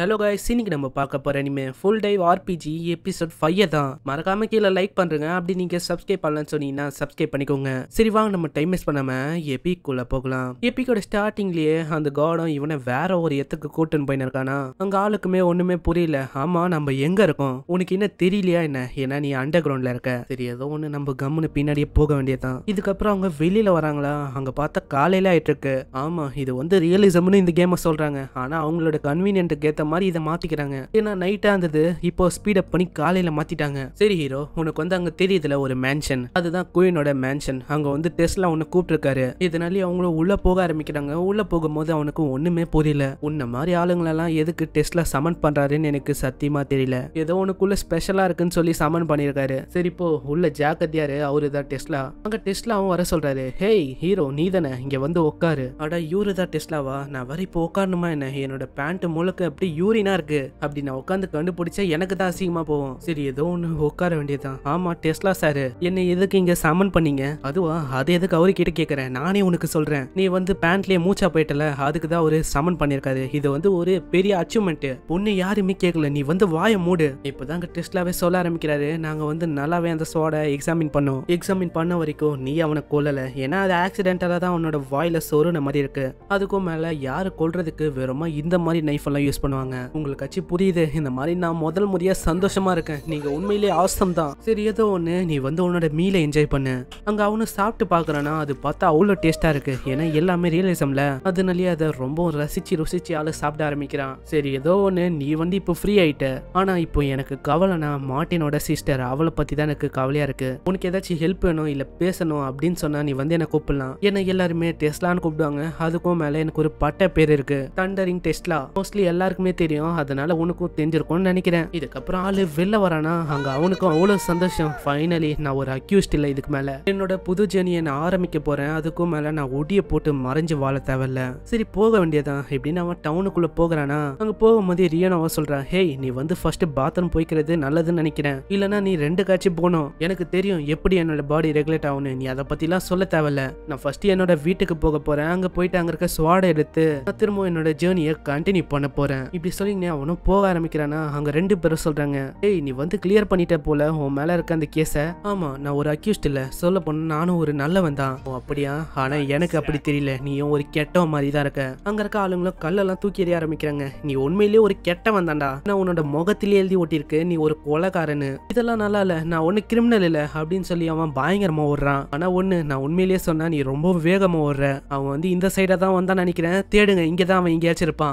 hello guys இன்னைக்கு நம்ம பார்க்க போகிற இனிமே full dive RPG episode five தான் மறக்காம கீழே லைக் பண்ணுறங்க அப்படி நீங்கள் சப்ஸ்கிரைப் பண்ணலன்னு சொன்னீங்கன்னா சப்ஸ்கிரைப் பண்ணிக்கோங்க சரி வாங்க நம்ம டைம் மிஸ் பண்ணாமல் எபிக்குள்ளே போகலாம் எபிக்கோட ஸ்டார்டிங்லேயே அந்த காடம் இவனை வேற ஒரு இடத்துக்கு கூட்டுன்னு போயினிருக்கானா அங்கே ஆளுக்குமே ஒன்றுமே புரியல ஆமாம் நம்ம எங்கே இருக்கோம் உனக்கு என்ன தெரியலையா என்ன ஏன்னா நீ அண்டர் கிரவுண்டில் இருக்க சரி ஏதோ ஒன்று நம்ம கம்முன்னு பின்னாடியே போக வேண்டியதான் இதுக்கப்புறம் அவங்க வெளியில் வராங்களா அங்கே பார்த்தா காலையில் ஆயிட்டு இருக்கு ஆமாம் இது வந்து ரியலிசம்னு இந்த கேமை சொல்கிறாங்க ஆனால் அவங்களோட கன்வீனியன்ட்டுக்கு ஏற்ற மாதிரி இதை மாற்றிக்கிறாங்க ஏன்னா நைட்டாக இருந்தது இப்போ ஸ்பீட் அப் பண்ணி காலையில் மாற்றிட்டாங்க சரி ஹீரோ உனக்கு வந்து அங்கே தெரியுதுல ஒரு மேன்ஷன் அதுதான் குயினோட மேன்ஷன் அங்கே வந்து டெஸ்ட்லாம் உன்னை கூப்பிட்டுருக்காரு இதனாலே அவங்களும் உள்ளே போக ஆரம்பிக்கிறாங்க உள்ளே போகும்போது அவனுக்கு ஒன்றுமே புரியல உன்ன மாதிரி ஆளுங்களெல்லாம் எதுக்கு டெஸ்ட்ல சமன் பண்ணுறாருன்னு எனக்கு சத்தியமாக தெரியல ஏதோ உனக்குள்ள ஸ்பெஷலாக இருக்குன்னு சொல்லி சமன் பண்ணியிருக்காரு சரி இப்போ உள்ள ஜாக்கத்தியாரு அவரு தான் டெஸ்ட்லா அங்கே டெஸ்ட்லாவும் வர சொல்கிறாரு ஹேய் ஹீரோ நீ தானே இங்கே வந்து உட்காரு அடா இவரு தான் டெஸ்ட்லாவா நான் வர இப்போ உட்காரணுமா என்ன என்னோட பேண்ட் முழுக்க அப்படி யூரினா இருக்கு அப்படி நான் உட்காந்து கண்டுபிடிச்சா எனக்கு தான் அசிங்கமா போவோம் சரி ஏதோ ஒன்று உட்கார வேண்டியதுதான் ஆமா டெஸ்லா சாரு என்னை எதுக்கு இங்க சமன் பண்ணீங்க அதுவா அது எதுக்கு அவரு கிட்ட கேக்குறேன் நானே உனக்கு சொல்றேன் நீ வந்து பேண்ட்லயே மூச்சா போயிட்டல அதுக்கு தான் ஒரு சமன் பண்ணிருக்காரு இது வந்து ஒரு பெரிய அச்சீவ்மெண்ட் பொண்ணு யாருமே கேட்கல நீ வந்து வாய மூடு இப்பதாங்க டெஸ்லாவே சொல்ல ஆரம்பிக்கிறாரு நாங்க வந்து நல்லாவே அந்த சோட எக்ஸாமின் பண்ணோம் எக்ஸாமின் பண்ண வரைக்கும் நீ அவனை கொல்லல ஏன்னா அது ஆக்சிடென்டலா தான் உன்னோட வாயில சொருன மாதிரி இருக்கு அதுக்கும் மேல யாரு கொல்றதுக்கு வெறுமா இந்த மாதிரி நைஃப் எல்லாம் யூஸ் பண்ணுவாங்க சொல்லுவாங்க கட்சி புரியுது இந்த மாதிரி நான் முதல் முறையா சந்தோஷமா இருக்கேன் நீங்க உண்மையிலே ஆசம் தான் சரி ஏதோ ஒண்ணு நீ வந்து உன்னோட மீலை என்ஜாய் பண்ணு அங்க அவனும் சாப்பிட்டு பாக்குறனா அது பார்த்தா அவ்வளவு டேஸ்டா இருக்கு ஏன்னா எல்லாமே ரியலிசம்ல அதனாலேயே அதை ரொம்ப ரசிச்சு ருசிச்சு ஆளு சாப்பிட ஆரம்பிக்கிறான் சரி ஏதோ ஒண்ணு நீ வந்து இப்போ ஃப்ரீ ஆயிட்ட ஆனா இப்போ எனக்கு கவலைனா மார்ட்டினோட சிஸ்டர் அவளை பத்தி தான் எனக்கு கவலையா இருக்கு உனக்கு ஏதாச்சும் ஹெல்ப் வேணும் இல்லை பேசணும் அப்படின்னு சொன்னா நீ வந்து என்னை கூப்பிடலாம் ஏன்னா எல்லாருமே டெஸ்ட்லான்னு கூப்பிடுவாங்க அதுக்கும் மேல எனக்கு ஒரு பட்ட பேர் இருக்கு தண்டரிங் டெஸ்ட்லா மோஸ்ட்லி எல்லாருக்குமே தெரியும் அதனால உனக்கும் தெரிஞ்சிருக்கும்னு நினைக்கிறேன் இதுக்கப்புறம் ஆளு வெளில வரானா அங்க அவனுக்கும் அவ்வளோ சந்தோஷம் ஃபைனலி நான் ஒரு அக்யூஸ்ட் இல்லை இதுக்கு மேல என்னோட புது ஜேர்னியை நான் ஆரம்பிக்க போறேன் அதுக்கும் மேல நான் ஒடிய போட்டு மறைஞ்சு வாழ தேவையில்ல சரி போக வேண்டியதான் எப்படின்னு அவன் டவுனுக்குள்ள போகிறானா அங்க போகும்போது ரியனாவா சொல்றான் ஹேய் நீ வந்து ஃபர்ஸ்ட் பாத்ரூம் போய்க்கிறது நல்லதுன்னு நினைக்கிறேன் இல்லனா நீ ரெண்டு காட்சி போகணும் எனக்கு தெரியும் எப்படி என்னோட பாடி ரெகுலேட் ஆகும்னு நீ அதை பத்திலாம் சொல்ல தேவையில்ல நான் ஃபர்ஸ்ட் என்னோட வீட்டுக்கு போக போறேன் அங்க போயிட்டு அங்க இருக்க சுவாட எடுத்து நான் திரும்ப என்னோட ஜேர்னியை கண்டினியூ பண்ண போறேன் இப்படி சொல்லிங்கண்ணே அவனும் போக ஆரம்பிக்கிறானா அங்கே ரெண்டு பேரும் சொல்றாங்க ஏய் நீ வந்து கிளியர் பண்ணிட்ட போல உன் மேலே இருக்க அந்த கேஸை ஆமா நான் ஒரு அக்யூஸ்ட் இல்லை சொல்ல போனால் நானும் ஒரு நல்லவன் தான் ஓ அப்படியா ஆனா எனக்கு அப்படி தெரியல நீயும் ஒரு கெட்டவன் மாதிரி தான் இருக்க அங்கே இருக்க ஆளுங்களும் கல்லெல்லாம் தூக்கி எறிய ஆரம்பிக்கிறாங்க நீ உண்மையிலேயே ஒரு கெட்டவன் தான்டா நான் உன்னோட முகத்திலே எழுதி ஓட்டியிருக்கு நீ ஒரு கொலகாரனு இதெல்லாம் நல்லா இல்லை நான் ஒன்று கிரிமினல் இல்லை அப்படின்னு சொல்லி அவன் பயங்கரமாக ஓடுறான் ஆனால் ஒண்ணு நான் உண்மையிலேயே சொன்னா நீ ரொம்ப வேகமாக ஓடுற அவன் வந்து இந்த சைடாக தான் வந்தான்னு நினைக்கிறேன் தேடுங்க இங்கே தான் அவன் எங்கேயாச்சும் இருப்பான்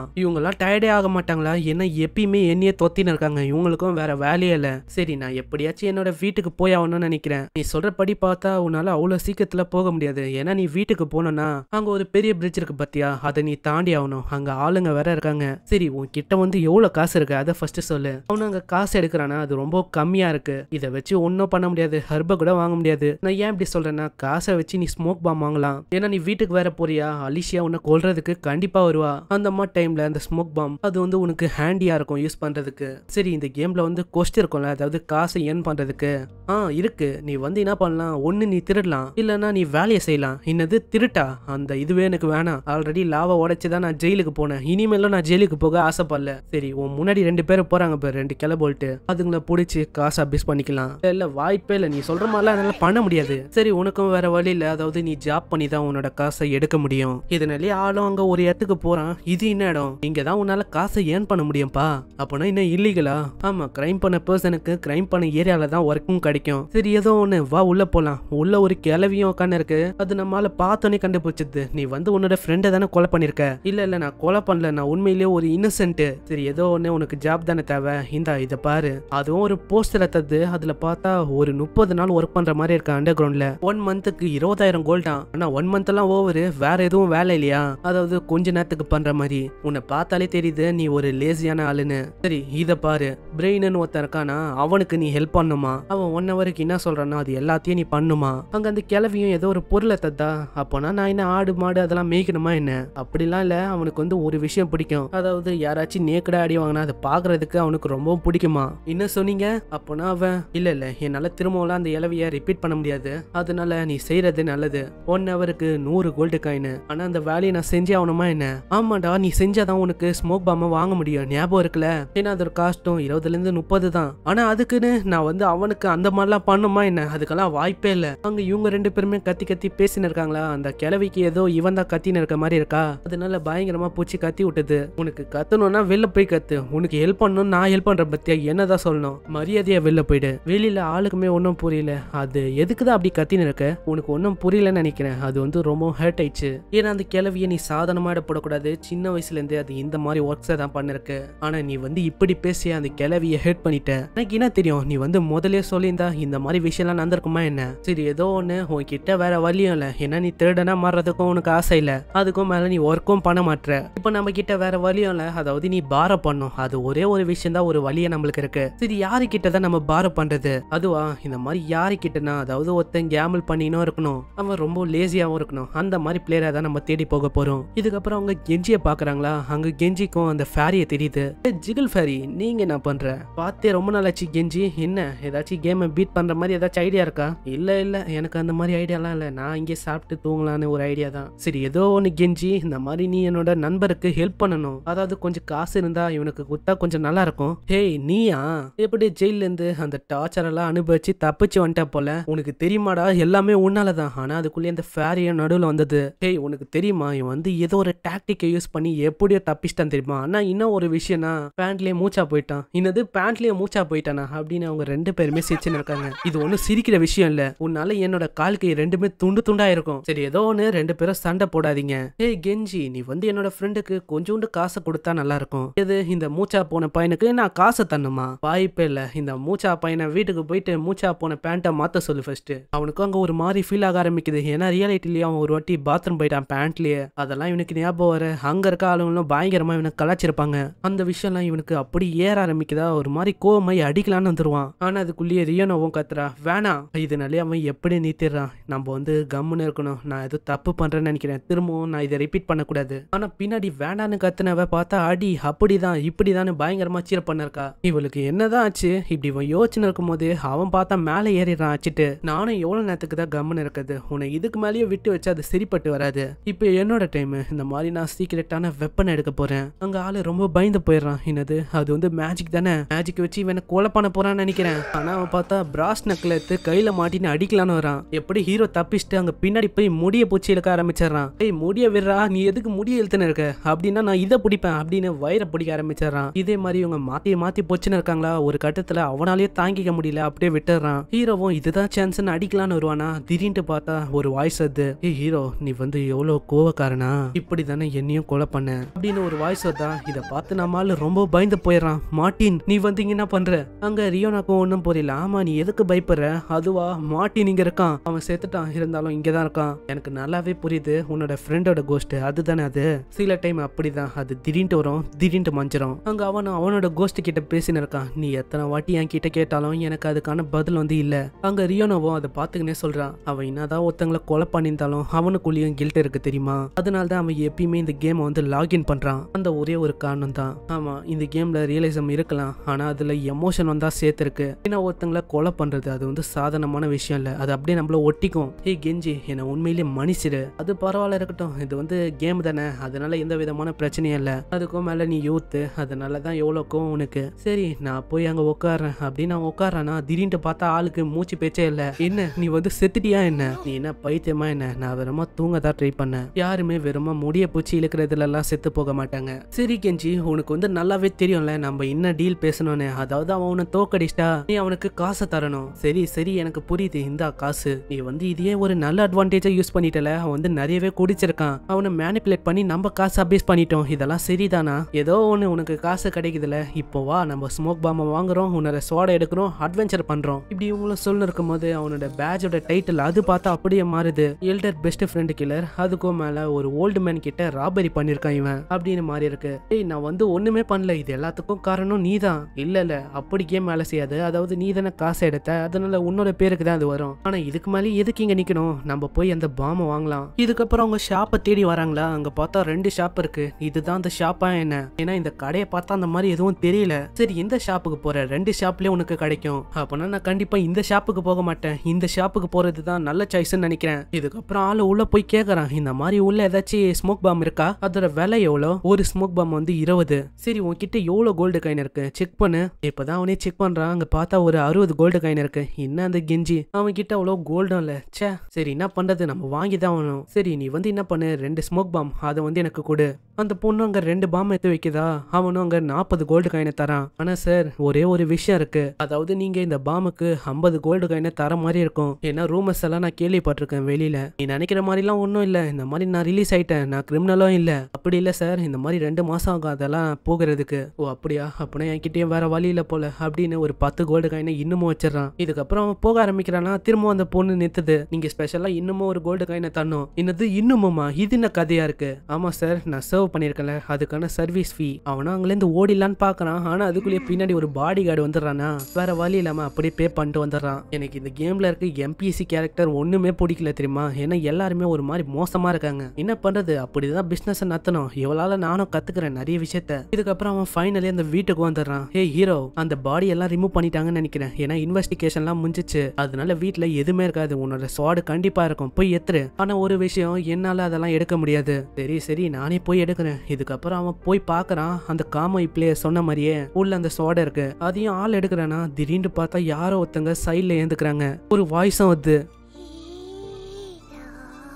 எல்லாம் டயர்டே ஆக மாட்டாங்களா ஏன்னா எப்பயுமே என்னையே தொத்தின்னு இருக்காங்க இவங்களுக்கும் வேற வேலையே இல்லை சரி நான் எப்படியாச்சும் என்னோட வீட்டுக்கு போய் ஆகணும்னு நினைக்கிறேன் நீ சொல்றபடி பார்த்தா உன்னால அவ்வளோ சீக்கிரத்துல போக முடியாது ஏன்னா நீ வீட்டுக்கு போனோம்னா அங்க ஒரு பெரிய பிரிட்ஜ் இருக்கு பத்தியா அதை நீ தாண்டி ஆகணும் அங்க ஆளுங்க வேற இருக்காங்க சரி உன்கிட்ட வந்து எவ்வளவு காசு இருக்கு அதை ஃபர்ஸ்ட் சொல்லு அவனு அங்க காசு எடுக்கிறானா அது ரொம்ப கம்மியா இருக்கு இதை வச்சு ஒன்னும் பண்ண முடியாது ஹர்ப கூட வாங்க முடியாது நான் ஏன் இப்படி சொல்றேன்னா காசை வச்சு நீ ஸ்மோக் பாம் வாங்கலாம் ஏன்னா நீ வீட்டுக்கு வேற போறியா அலிஷியா உன்னை கொல்றதுக்கு கண்டிப்பா வருவா அந்த மாதிரி டைம்ல அந்த ஸ்மோக் பாம் அது வந்து உனக்கு ஹேண்டியாக இருக்கும் யூஸ் பண்ணுறதுக்கு சரி இந்த கேமில் வந்து கொஸ்ட் இருக்கும்ல அதாவது காசை ஏர்ன் பண்ணுறதுக்கு ஆ இருக்கு நீ வந்து என்ன பண்ணலாம் ஒன்று நீ திருடலாம் இல்லைன்னா நீ வேலையை செய்யலாம் என்னது திருட்டா அந்த இதுவே எனக்கு வேணாம் ஆல்ரெடி லாவை உடைச்சி தான் நான் ஜெயிலுக்கு போனேன் இனிமேலும் நான் ஜெயிலுக்கு போக ஆசைப்படல சரி உன் முன்னாடி ரெண்டு பேர் போகிறாங்க பேர் ரெண்டு கிளை போல்ட்டு அதுங்களை பிடிச்சி காசு அபியூஸ் பண்ணிக்கலாம் இல்லை வாய்ப்பே இல்லை நீ சொல்கிற மாதிரிலாம் அதனால் பண்ண முடியாது சரி உனக்கும் வேற வழி இல்லை அதாவது நீ ஜாப் பண்ணி தான் உன்னோட காசை எடுக்க முடியும் இதனாலே ஆளும் அங்கே ஒரு இடத்துக்கு போகிறான் இது என்ன இடம் இங்கே தான் உன்னால் காசு காசை ஏர்ன் பண்ண முடியும்ப்பா அப்போனா என்ன இல்லீகலா ஆமா கிரைம் பண்ண பர்சனுக்கு கிரைம் பண்ண ஏரியால தான் ஒர்க்கும் கிடைக்கும் சரி ஏதோ ஒண்ணு வா உள்ள போலாம் உள்ள ஒரு கிளவியும் உட்காந்து இருக்கு அது நம்மளால பார்த்தோன்னே கண்டுபிடிச்சது நீ வந்து உன்னோட ஃப்ரெண்டை தானே கொலை பண்ணிருக்க இல்ல இல்ல நான் கொலை பண்ணல நான் உண்மையிலேயே ஒரு இன்னசென்ட் சரி ஏதோ ஒண்ணு உனக்கு ஜாப் தானே தேவை இந்தா இதை பாரு அதுவும் ஒரு போஸ்டர் தந்து அதுல பார்த்தா ஒரு முப்பது நாள் ஒர்க் பண்ற மாதிரி இருக்கு அண்டர் கிரவுண்ட்ல ஒன் மந்த்துக்கு இருபதாயிரம் கோல்டா ஆனா ஒன் மந்த் எல்லாம் ஓவரு வேற எதுவும் வேலை இல்லையா அதாவது கொஞ்ச நேரத்துக்கு பண்ற மாதிரி உன்னை பார்த்தாலே தெரியுது நீ நீ ஒரு லேசியான ஆளுன்னு சரி இதை பாரு பிரெயின் ஒருத்தன் இருக்கானா அவனுக்கு நீ ஹெல்ப் பண்ணுமா அவன் ஒன் ஹவருக்கு என்ன சொல்றானா அது எல்லாத்தையும் நீ பண்ணுமா அங்க அந்த கிளவியும் ஏதோ ஒரு பொருளை தத்தா அப்போனா நான் என்ன ஆடு மாடு அதெல்லாம் மேய்க்கணுமா என்ன அப்படிலாம் இல்ல அவனுக்கு வந்து ஒரு விஷயம் பிடிக்கும் அதாவது யாராச்சும் நேக்கடா அடி வாங்கினா அதை பாக்குறதுக்கு அவனுக்கு ரொம்பவும் பிடிக்குமா என்ன சொன்னீங்க அப்பனா அவன் இல்ல இல்ல என்னால திரும்பவும் அந்த இலவைய ரிப்பீட் பண்ண முடியாது அதனால நீ செய்யறது நல்லது ஒன் ஹவருக்கு நூறு கோல்டு காயின் ஆனா அந்த வேலையை நான் செஞ்சே ஆகணுமா என்ன ஆமாடா நீ செஞ்சாதான் உனக்கு ஸ்மோக் பாம வாங்க முடியும் ஞாபகம் இருக்குல்ல ஏன்னா அதோட காஸ்ட்டும் இருந்து முப்பது தான் ஆனால் அதுக்குன்னு நான் வந்து அவனுக்கு அந்த மாதிரிலாம் பண்ணுமா என்ன அதுக்கெல்லாம் வாய்ப்பே இல்லை அங்க இவங்க ரெண்டு பேருமே கத்தி கத்தி பேசின்னு இருக்காங்களா அந்த கிழவிக்கு ஏதோ இவன் தான் கத்தின்னு இருக்க மாதிரி இருக்கா அதனால பயங்கரமா பூச்சி கத்தி விட்டுது உனக்கு கத்தணும்னா வெளில போய் கத்து உனக்கு ஹெல்ப் பண்ணணும் நான் ஹெல்ப் பண்ற பத்தியா என்னதான் சொல்லணும் மரியாதையா வெளில போயிடு வெளியில ஆளுக்குமே ஒன்றும் புரியல அது எதுக்குதான் அப்படி கத்தினு இருக்க உனக்கு ஒன்றும் புரியலன்னு நினைக்கிறேன் அது வந்து ரொம்ப ஹர்ட் ஆயிடுச்சு ஏன்னா அந்த கிழவியை நீ சாதனமா இடப்படக்கூடாது சின்ன வயசுல இருந்தே அது இந்த மாதிரி ஒர்க்ஸ் தான் பண்ணிருக்கு ஆனா நீ வந்து இப்படி பேசி அந்த கிளவிய ஹேட் பண்ணிட்ட எனக்கு என்ன தெரியும் நீ வந்து முதலே சொல்லியிருந்தா இந்த மாதிரி விஷயம்லாம் நடந்திருக்குமா என்ன சரி ஏதோ ஒண்ணு உன்கிட்ட வேற வழியும் இல்ல ஏன்னா நீ திருடனா மாறுறதுக்கும் உனக்கு ஆசை இல்ல அதுக்கும் மேல நீ ஒர்க்கும் பண்ண மாட்டுற இப்போ நம்ம கிட்ட வேற வழியும் இல்ல அதாவது நீ பார பண்ணும் அது ஒரே ஒரு விஷயம் தான் ஒரு வழியா நம்மளுக்கு இருக்கு சரி யாரு தான் நம்ம பார பண்றது அதுவா இந்த மாதிரி யாரு கிட்டனா அதாவது ஒருத்தன் கேமல் பண்ணினும் இருக்கணும் அவன் ரொம்ப லேசியாவும் இருக்கணும் அந்த மாதிரி பிளேயரை தான் நம்ம தேடி போக போகிறோம் இதுக்கப்புறம் அவங்க கெஞ்சியை பாக்குறாங்களா அங்க கெஞ்சிக்கும் அந்த ஃபேரியை தெரியுது ஜிகில் ஃபேரி நீங்கள் என்ன பண்ணுற பார்த்தே ரொம்ப நாளாச்சு கெஞ்சி என்ன ஏதாச்சும் கேமை பீட் பண்ணுற மாதிரி ஏதாச்சும் ஐடியா இருக்கா இல்லை இல்லை எனக்கு அந்த மாதிரி ஐடியாலாம் இல்லை நான் இங்கே சாப்பிட்டு தூங்கலான்னு ஒரு ஐடியா தான் சரி ஏதோ ஒன்று கெஞ்சி இந்த மாதிரி நீ என்னோட நண்பருக்கு ஹெல்ப் பண்ணணும் அதாவது கொஞ்சம் காசு இருந்தா இவனுக்கு குத்தா கொஞ்சம் நல்லா இருக்கும் ஹேய் நீயா எப்படி ஜெயிலேருந்து அந்த டார்ச்சர் எல்லாம் அனுபவிச்சு தப்பிச்சு வந்துட்ட போல உனக்கு தெரியுமாடா எல்லாமே உன்னால தான் ஆனால் அந்த ஃபேரியை நடுவில் வந்தது ஹேய் உனக்கு தெரியுமா இவன் வந்து ஏதோ ஒரு டாக்டிக்கை யூஸ் பண்ணி எப்படியோ தப்பிச்சிட்டான் தெரியுமா ஆனால் இன்னும் ஒரு விஷயம்னா பேண்ட்லயே மூச்சா போயிட்டான் இன்னது பேண்ட்லயே மூச்சா போயிட்டானா அப்படின்னு அவங்க ரெண்டு பேருமே சிரிச்சுன்னு இருக்காங்க இது ஒன்றும் சிரிக்கிற விஷயம் இல்ல உன்னால என்னோட கால்கை ரெண்டுமே துண்டு துண்டா இருக்கும் சரி ஏதோ ஒன்று ரெண்டு பேரும் சண்டை போடாதீங்க ஏய் கெஞ்சி நீ வந்து என்னோட ஃப்ரெண்டுக்கு கொஞ்சோண்டு காசை கொடுத்தா நல்லா இருக்கும் எது இந்த மூச்சா போன பையனுக்கு நான் காசை தண்ணுமா வாய்ப்பே இல்ல இந்த மூச்சா பையனை வீட்டுக்கு போயிட்டு மூச்சா போன பேண்ட்டை மாத்த சொல்லு ஃபர்ஸ்ட் அவனுக்கு அங்க ஒரு மாதிரி ஃபீல் ஆக ஆரம்பிக்குது ஏன்னா ரியாலிட்டிலேயே அவன் ஒரு வாட்டி பாத்ரூம் போயிட்டான் பேண்ட்லயே அதெல்லாம் இவனுக்கு ஞாபகம் வர அங்க இருக்க ஆளுங்களும் பயங்கரமா இவனுக்கு கலாச்சாரம் வச்சிருப்பாங்க அந்த விஷயம்லாம் இவனுக்கு அப்படி ஏற ஆரம்பிக்குதா ஒரு மாதிரி கோவமாய் அடிக்கலான்னு வந்துருவான் ஆனா அதுக்குள்ளேயே ரியோனோவும் கத்துறா வேணாம் இதனாலே அவன் எப்படி நீத்திடுறான் நம்ம வந்து கம்முன்னு இருக்கணும் நான் எதுவும் தப்பு பண்றேன்னு நினைக்கிறேன் திரும்பவும் நான் இதை ரிப்பீட் பண்ணக்கூடாது ஆனா பின்னாடி வேணான்னு கத்துனவ பார்த்தா அடி அப்படிதான் இப்படிதான் பயங்கரமா சீர் பண்ணிருக்கா இவளுக்கு என்னதான் ஆச்சு இப்படி இவன் யோசனை இருக்கும் போது அவன் பார்த்தா மேலே ஏறிடுறான் ஆச்சுட்டு நானும் எவ்வளவு நேரத்துக்கு தான் கம்முன்னு இருக்குது உன்னை இதுக்கு மேலேயே விட்டு வச்சு அது சரிப்பட்டு வராது இப்போ என்னோட டைம் இந்த மாதிரி நான் சீக்கிரட்டான வெப்பன் எடுக்க போறேன் அங்க ஆள் ரொம்ப பயந்து போயிடுறான் என்னது அது வந்து மேஜிக் தானே மேஜிக் வச்சு இவனை கொலை பண்ண போறான்னு நினைக்கிறேன் ஆனா அவன் பார்த்தா பிராஸ் நக்கில் எடுத்து கையில மாட்டின்னு அடிக்கலான்னு வரான் எப்படி ஹீரோ தப்பிச்சுட்டு அங்க பின்னாடி போய் முடிய பூச்சி இழுக்க ஆரம்பிச்சிடறான் ஏய் முடிய விடுறா நீ எதுக்கு முடிய இழுத்துன்னு இருக்க அப்படின்னா நான் இதை பிடிப்பேன் அப்படின்னு வயிறை பிடிக்க ஆரம்பிச்சிடறான் இதே மாதிரி இவங்க மாத்தி மாத்தி போச்சுன்னு இருக்காங்களா ஒரு கட்டத்துல அவனாலேயே தாங்கிக்க முடியல அப்படியே விட்டுறான் ஹீரோவும் இதுதான் சான்ஸ்னு அடிக்கலான்னு வருவானா திடீர்னு பார்த்தா ஒரு வாய்ஸ் அது ஏய் ஹீரோ நீ வந்து எவ்வளவு கோவக்காரனா இப்படி தானே என்னையும் கொலை பண்ண அப்படின்னு ஒரு வாய்ஸ் வந்தா இதை பார்த்து நம்ம ஆளு ரொம்ப பயந்து போயிடறான் மார்ட்டின் நீ வந்து என்ன பண்ற அங்க ரியோனாக்கும் ஒன்றும் புரியல ஆமா நீ எதுக்கு பயப்படுற அதுவா மார்ட்டின் இங்க இருக்கான் அவன் செத்துட்டான் இருந்தாலும் இங்க இருக்கான் எனக்கு நல்லாவே புரியுது உன்னோட ஃப்ரெண்டோட கோஸ்ட் அதுதானே அது சில டைம் அப்படிதான் அது திடீர்னு வரும் திடீர்னு மஞ்சிரும் அங்க அவன் அவனோட கோஸ்ட் கிட்ட பேசினு இருக்கான் நீ எத்தனை வாட்டி என் கிட்ட கேட்டாலும் எனக்கு அதுக்கான பதில் வந்து இல்ல அங்க ரியோனாவும் அதை பார்த்துக்கினே சொல்றான் அவன் என்னதான் ஒருத்தங்களை கொலை பண்ணியிருந்தாலும் அவனுக்குள்ளேயும் கில்ட் இருக்கு தெரியுமா அதனால தான் அவன் எப்பயுமே இந்த கேமை வந்து லாகின் பண்றான் அந்த ஒரே ஒரு ஒரு காரணம் தான் ஆமா இந்த கேம்ல ரியலிசம் இருக்கலாம் ஆனால் அதில் எமோஷன் வந்தால் சேர்த்திருக்கு ஏன்னா ஒருத்தங்களை கொலை பண்றது அது வந்து சாதனமான விஷயம் இல்லை அது அப்படியே நம்மள ஒட்டிக்கும் ஏய் கெஞ்சி என்னை உண்மையிலேயே மனுஷரு அது பரவாயில்ல இருக்கட்டும் இது வந்து கேம் தானே அதனால எந்த விதமான பிரச்சனையும் இல்லை அதுக்கும் மேலே நீ யூத்து அதனால தான் எவ்வளோக்கும் உனக்கு சரி நான் போய் அங்கே உட்காறேன் அப்படின்னு நான் உட்காரேன்னா திடீர்னு பார்த்தா ஆளுக்கு மூச்சு பேச்சே இல்லை என்ன நீ வந்து செத்துட்டியா என்ன நீ என்ன பைத்தியமா என்ன நான் வெறுமா தூங்க தான் ட்ரை பண்ணேன் யாருமே வெறுமா முடிய பூச்சி இழுக்கிறதுல எல்லாம் செத்து போக மாட்டாங்க சரி கென்ஜி உனக்கு வந்து நல்லாவே தெரியும்ல நம்ம என்ன டீல் பேசணும்னு அதாவது அவன் உன்னை தோக்கடிச்சிட்டா நீ அவனுக்கு காசை தரணும் சரி சரி எனக்கு புரியுது இந்தா காசு நீ வந்து இதையே ஒரு நல்ல அட்வான்டேஜா யூஸ் பண்ணிட்டல அவன் வந்து நிறையவே குடிச்சிருக்கான் அவனை மேனிப்புலேட் பண்ணி நம்ம காசு அப்டேஸ் பண்ணிட்டோம் இதெல்லாம் சரிதானா ஏதோ ஒன்று உனக்கு காசு கிடைக்குதுல இப்போ வா நம்ம ஸ்மோக் பாம்ப வாங்குறோம் உன்னோட சோடை எடுக்கிறோம் அட்வென்ச்சர் பண்றோம் இப்படி இவங்களும் சொல்லு இருக்கும் போது அவனோட பேஜோட டைட்டில் அது பார்த்தா அப்படியே மாறுது எல்டர் பெஸ்ட் ஃப்ரெண்டு கில்லர் அதுக்கும் மேல ஒரு ஓல்டு மேன் கிட்ட ராபரி பண்ணிருக்கான் இவன் அப்படின்னு மாறி இருக்கு டேய் நான் வந்து ஒன்றுமே பண்ணல இது எல்லாத்துக்கும் காரணம் நீ தான் இல்ல இல்லை அப்படிக்கே மேலே செய்யாது அதாவது நீ தானே காசு எடுத்த அதனால உன்னோட பேருக்கு தான் அது வரும் ஆனால் இதுக்கு மேலே எதுக்கு இங்கே நிற்கணும் நம்ம போய் அந்த பாமை வாங்கலாம் இதுக்கப்புறம் அவங்க ஷாப்பை தேடி வராங்களா அங்கே பார்த்தா ரெண்டு ஷாப் இருக்கு இதுதான் அந்த ஷாப்பா என்ன ஏன்னா இந்த கடையை பார்த்தா அந்த மாதிரி எதுவும் தெரியல சரி இந்த ஷாப்புக்கு போற ரெண்டு ஷாப்லயே உனக்கு கிடைக்கும் அப்பனா நான் கண்டிப்பா இந்த ஷாப்புக்கு போக மாட்டேன் இந்த ஷாப்புக்கு போறது தான் நல்ல சாய்ஸ்ன்னு நினைக்கிறேன் இதுக்கப்புறம் ஆளு உள்ள போய் கேக்குறான் இந்த மாதிரி உள்ள ஏதாச்சும் ஸ்மோக் பாம் இருக்கா அதோட விலை எவ்வளோ ஒரு ஸ்மோக் பாம் வந்து இருபது சரி உன்கிட்ட எவ்வளோ கோல்டு காயின் இருக்கு செக் பண்ணு இப்போதான் அவனே செக் பண்ணுறான் அங்கே பார்த்தா ஒரு அறுபது கோல்டு காயின் இருக்கு என்ன அந்த கெஞ்சி அவன் கிட்ட அவ்வளோ கோல்டும் இல்லை சே சரி என்ன பண்ணுறது நம்ம வாங்கி தான் ஆகணும் சரி நீ வந்து என்ன பண்ணு ரெண்டு ஸ்மோக் பாம் அதை வந்து எனக்கு கொடு அந்த பொண்ணு அங்கே ரெண்டு பாம் எடுத்து வைக்குதா அவனும் அங்கே நாற்பது கோல்டு காயினை தரான் ஆனால் சார் ஒரே ஒரு விஷயம் இருக்கு அதாவது நீங்கள் இந்த பாமுக்கு ஐம்பது கோல்டு காயினை தர மாதிரி இருக்கும் ஏன்னா ரூமர்ஸ் எல்லாம் நான் கேள்விப்பட்டிருக்கேன் வெளியில் நீ நினைக்கிற மாதிரிலாம் ஒன்றும் இல்லை இந்த மாதிரி நான் ரிலீஸ் ஆயிட்டேன் நான் கிரிமினலும் இல்லை அப்படி இல்லை சார் இந்த மாதிரி ரெண்டு மாதம் அரசாங்கம் அதெல்லாம் போகிறதுக்கு ஓ அப்படியா அப்படின்னா என்கிட்டயும் வேற வழியில போல அப்படின்னு ஒரு பத்து கோல்டு காயினை இன்னமும் வச்சிடறான் இதுக்கப்புறம் அவன் போக ஆரம்பிக்கிறானா திரும்ப அந்த பொண்ணு நிறுத்துது நீங்க ஸ்பெஷலா இன்னமும் ஒரு கோல்டு காயினை தண்ணும் என்னது இன்னுமா இது என்ன கதையா இருக்கு ஆமா சார் நான் சர்வ் பண்ணிருக்கேன்ல அதுக்கான சர்வீஸ் ஃபீ அவனா அங்கிலேருந்து ஓடிலான்னு பாக்குறான் ஆனா அதுக்குள்ளேயே பின்னாடி ஒரு பாடி கார்டு வந்துடுறானா வேற வழி இல்லாம அப்படியே பே பண்ணிட்டு வந்துடுறான் எனக்கு இந்த கேம்ல இருக்க எம்பிஎஸ்சி கேரக்டர் ஒண்ணுமே பிடிக்கல தெரியுமா ஏன்னா எல்லாருமே ஒரு மாதிரி மோசமா இருக்காங்க என்ன பண்றது அப்படிதான் பிசினஸ் நத்தணும் இவளால நானும் கத்துக்கிறேன் நிறைய விஷயத்த இதுக்கப்புறம் அவன் ஃபைனலி அந்த வீட்டுக்கு வந்துடுறான் ஏ ஹீரோ அந்த பாடி எல்லாம் ரிமூவ் பண்ணிட்டாங்கன்னு நினைக்கிறேன் ஏன்னா இன்வெஸ்டிகேஷன்லாம் முடிஞ்சிச்சு அதனால வீட்டில் எதுவுமே இருக்காது உன்னோட சுவாடு கண்டிப்பா இருக்கும் போய் எத்துரு ஆனா ஒரு விஷயம் என்னால அதெல்லாம் எடுக்க முடியாது சரி சரி நானே போய் எடுக்கிறேன் இதுக்கப்புறம் அவன் போய் பாக்குறான் அந்த காம பிளேயர் சொன்ன மாதிரியே உள்ள அந்த சுவாடு இருக்கு அதையும் ஆள் எடுக்கிறேன்னா திடீர்னு பார்த்தா யாரோ ஒருத்தங்க சைட்ல ஏந்துக்கிறாங்க ஒரு வாய்ஸும் வந்து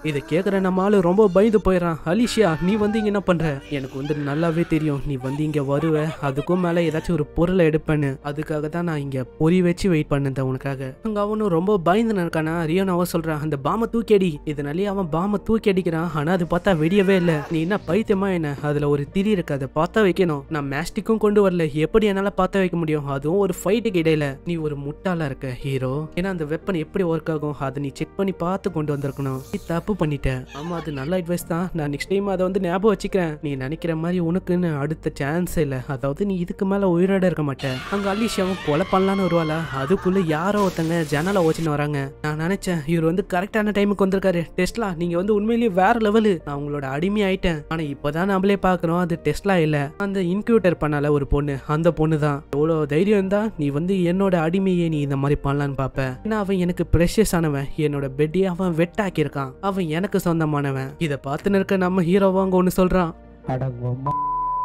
இதை கேட்குற நம்ம ஆள் ரொம்ப பயந்து போயிடறான் அலிஷியா நீ வந்து இங்கே என்ன பண்ணுற எனக்கு வந்து நல்லாவே தெரியும் நீ வந்து இங்கே வருவ அதுக்கும் மேலே ஏதாச்சும் ஒரு பொருளை எடுப்பேன்னு அதுக்காக தான் நான் இங்கே பொறி வச்சு வெயிட் பண்ணேன் உனக்காக அங்கே அவனும் ரொம்ப பயந்து நினைக்கானா அவன் சொல்கிறான் அந்த பாமை தூக்கி இதனாலேயே அவன் பாமை தூக்கி அடிக்கிறான் ஆனால் அது பார்த்தா வெடியவே இல்லை நீ என்ன பைத்தியமா என்ன அதில் ஒரு திரி இருக்கு அதை பார்த்தா வைக்கணும் நான் மேஸ்டிக்கும் கொண்டு வரல எப்படி என்னால் பார்த்தா வைக்க முடியும் அதுவும் ஒரு ஃபைட்டுக்கு இடையில நீ ஒரு முட்டாளாக இருக்க ஹீரோ ஏன்னா அந்த வெப்பன் எப்படி ஒர்க் ஆகும் அதை நீ செக் பண்ணி பார்த்து கொண்டு வந்திருக்கணும் தப்பு பண்ணிட்டேன் ஆமா அது நல்ல அட்வைஸ் தான் நான் நெக்ஸ்ட் டைம் அதை வந்து ஞாபகம் வச்சுக்கிறேன் நீ நினைக்கிற மாதிரி உனக்குன்னு அடுத்த சான்ஸ் இல்லை அதாவது நீ இதுக்கு மேல உயிரோட இருக்க மாட்டேன் அங்கே அலிஷாவும் கொலை பண்ணலான்னு வருவாள அதுக்குள்ள யாரோ ஒருத்தங்க ஜனால ஓச்சுன்னு வராங்க நான் நினச்சேன் இவர் வந்து கரெக்டான டைமுக்கு வந்திருக்காரு டெஸ்ட்லா நீங்க வந்து உண்மையிலேயே வேற லெவலு நான் உங்களோட அடிமை ஆயிட்டேன் ஆனால் இப்பதான் நம்மளே பாக்குறோம் அது டெஸ்ட்லா இல்லை அந்த இன்க்யூட்டர் பண்ணால ஒரு பொண்ணு அந்த பொண்ணு தான் எவ்வளவு தைரியம் இருந்தா நீ வந்து என்னோட அடிமையை நீ இந்த மாதிரி பண்ணலான்னு பாப்ப ஏன்னா அவன் எனக்கு ப்ரெஷியஸ் ஆனவன் என்னோட பெட்டியை அவன் வெட்டாக்கியிருக்கான் அவன் அவன் எனக்கு சொந்தமானவன் இதை பார்த்துன்னு இருக்க நம்ம ஹீரோவா அங்க ஒண்ணு சொல்றான்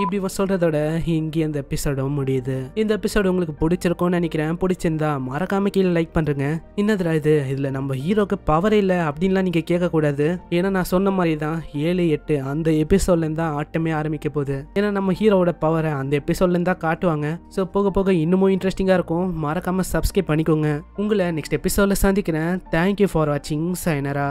இப்படி சொல்றதோட இங்கே இந்த எபிசோடும் முடியுது இந்த எபிசோடு உங்களுக்கு பிடிச்சிருக்கும்னு நினைக்கிறேன் பிடிச்சிருந்தா மறக்காம கீழே லைக் பண்றேங்க என்னதுடா இது இதுல நம்ம ஹீரோக்கு பவர் இல்லை அப்படின்லாம் நீங்க கேட்கக்கூடாது ஏன்னா நான் சொன்ன மாதிரி தான் ஏழு எட்டு அந்த எபிசோட்ல இருந்தா ஆட்டமே ஆரம்பிக்க போகுது ஏன்னா நம்ம ஹீரோவோட பவரை அந்த எபிசோட்ல இருந்தா காட்டுவாங்க ஸோ போக போக இன்னமும் இன்ட்ரெஸ்டிங்கா இருக்கும் மறக்காம சப்ஸ்கிரைப் பண்ணிக்கோங்க உங்களை நெக்ஸ்ட் எபிசோட்ல சந்திக்கிறேன் தேங்க்யூ ஃபார் வாட்சிங் சைனரா